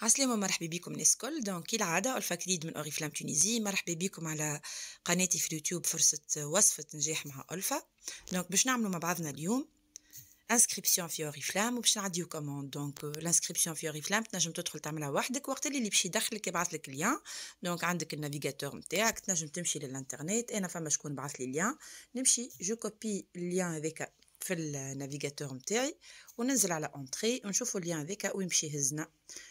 عسلامة مرحبا بكم الناس الكل دونك كالعادة ألفا كريد من أوريفلام تونيزي مرحبا بكم على قناتي في اليوتيوب فرصة وصفة نجاح مع ألفا دونك باش نعملو مع بعضنا اليوم انسكريبسيون في اوريفلام وباش نعديو كوموند دونك الانسكريبسيون في اوريفلام تنجم تدخل تعملها وحدك وقت اللي باش يدخلك يبعث لك ليان دونك عندك النافيغاتور نتاعك تنجم تمشي للانترنت انا فما شكون بعث لي ليان نمشي جو كوبي الليان هذاك في النافيغاتور نتاعي وننزل على اونتري ونشوفوا الليان هذاك وين باش يهزنا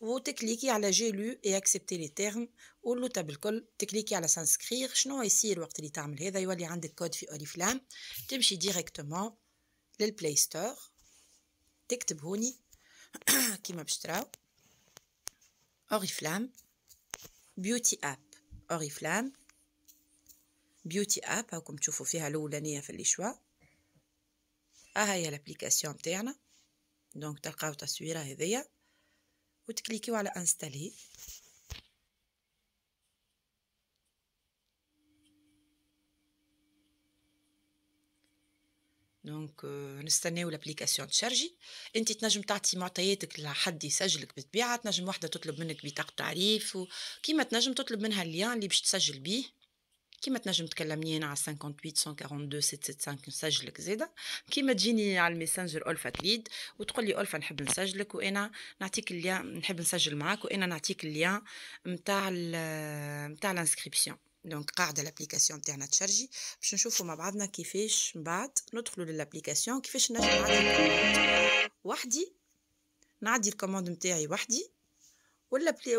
وتكليكي على جي لو اي اكسبتي لي تيرم تاب بالكل تكليكي على سانسكريغ شنو يصير وقت اللي تعمل هذا يولي عندك كود في اوريفلام تمشي ديريكتومون للبلاي ستور تكتب هوني كيما باش تراو اوريفلام بيوتي اب اوريفلام بيوتي اب هاكم تشوفوا فيها الاولانيه في الاشوا آه، ها هي الابليكاسيون تاعنا دونك تلقاو تصويره هذيا وتكليكيو على انستالي دونك euh, نستناو لابليكاسيون تشارجي انت تنجم تعطي معطياتك لحد يسجلك بالطبيعه تنجم وحده تطلب منك بطاقه تعريف وكيما تنجم تطلب منها الليان اللي باش تسجل بيه كيما تنجم تكلمني انا على 58 142 775 نسجلك زيدا كيما تجيني على الميسنجر الفا تليد وتقول لي الفا نحب نسجلك وانا نعطيك اللي نحب نسجل معاك وانا نعطيك اللي نتاع نتاع الانسكريبسيون دونك قاعده لابليكاسيون تاعنا تشارجي باش نشوفوا مع بعضنا كيفاش من بعد ندخلوا للابليكاسيون كيفاش نجم نعدي وحدي نعدي الكوموند نتاعي وحدي ولا بلي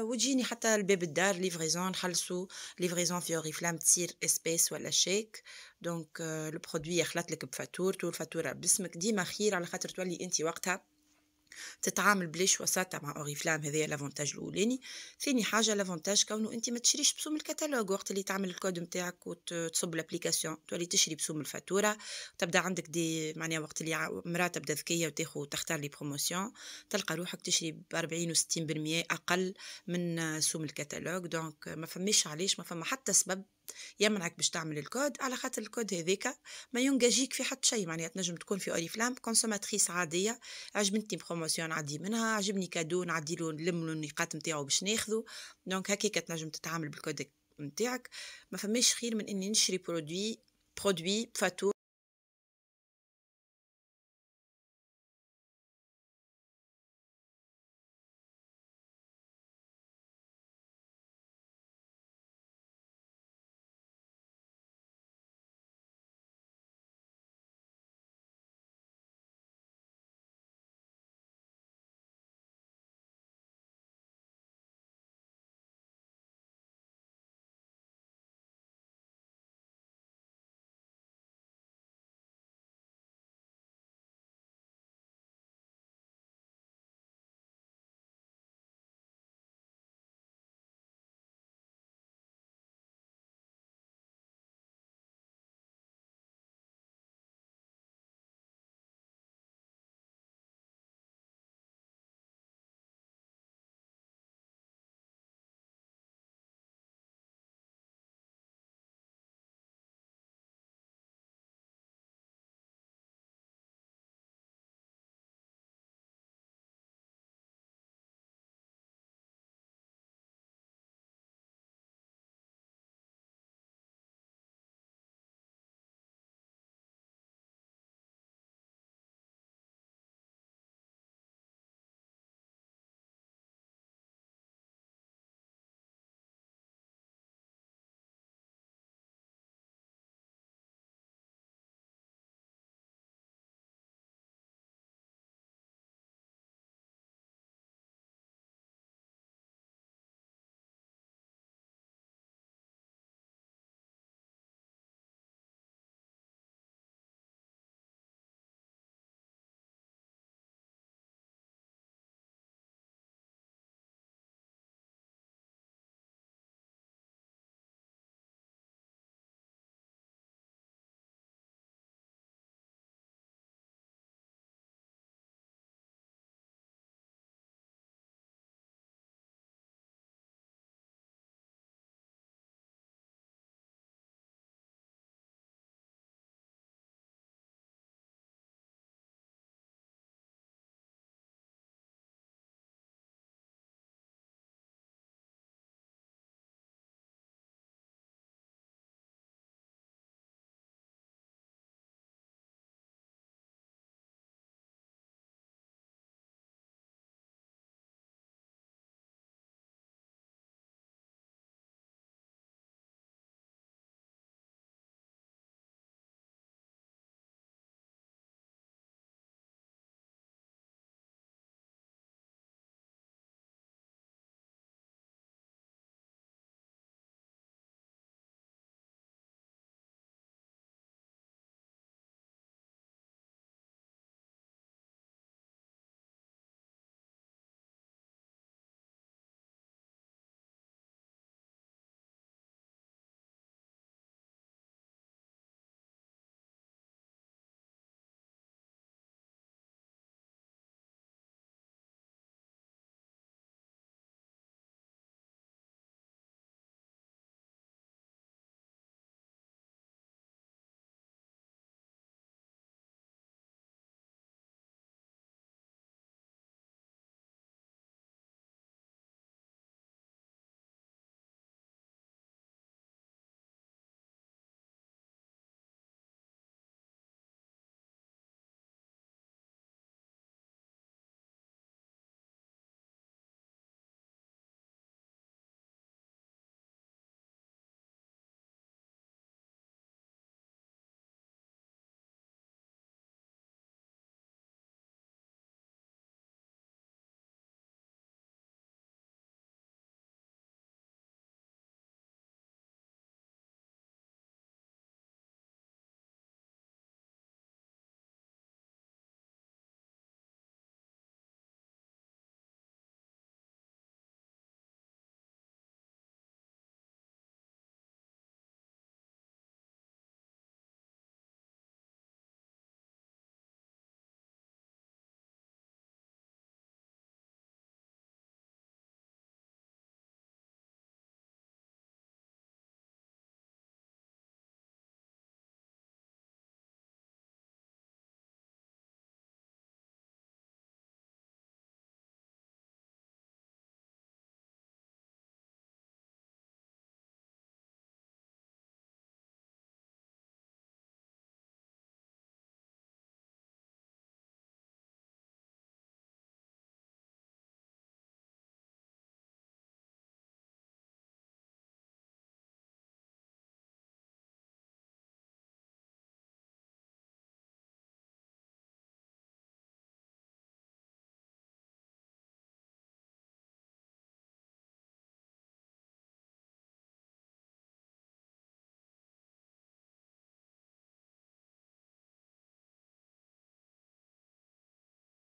وتجيني حتى الباب الدار ليفريزون نخلصو ليفريزون في اوريفلام تصير اسبيس ولا شيك دونك لو برودوي يخلط لك بفاتورته الفاتوره باسمك ديما خير على خاطر تولي انت وقتها تتعامل بليش شواساتا مع اوريفلام هذايا لافونتاج الاولاني ثاني حاجه لافونتاج كونه انت ما تشريش بسوم الكتالوج وقت اللي تعمل الكود نتاعك وتصب الابليكاسيون تولي تشري بسوم الفاتوره تبدا عندك دي معناها وقت اللي مراه تبدا ذكيه وتاخو تختار لي بروموسيون تلقى روحك تشري ب 40 و 60% اقل من سوم الكتالوج دونك ما فماش علاش ما فما حتى سبب يمنعك باش تعمل الكود على خاطر الكود هذاك ما ينجاجيك في حتى شيء معناها تنجم تكون في فلام كونسوماتريس عاديه عجبتني بروموسيون نعدي منها عجبني كادو نعدي له النقاط نتاعو باش ناخذو دونك هكاك تنجم تتعامل بالكود نتاعك ما فماش خير من اني نشري برودوي برودوي فاتور